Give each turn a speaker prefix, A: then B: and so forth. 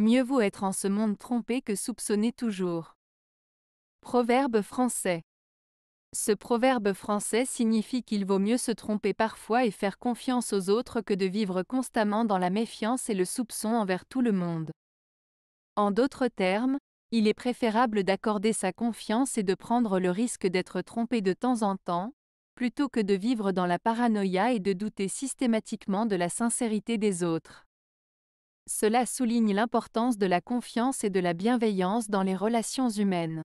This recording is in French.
A: Mieux vaut être en ce monde trompé que soupçonner toujours. Proverbe français. Ce proverbe français signifie qu'il vaut mieux se tromper parfois et faire confiance aux autres que de vivre constamment dans la méfiance et le soupçon envers tout le monde. En d'autres termes, il est préférable d'accorder sa confiance et de prendre le risque d'être trompé de temps en temps, plutôt que de vivre dans la paranoïa et de douter systématiquement de la sincérité des autres. Cela souligne l'importance de la confiance et de la bienveillance dans les relations humaines.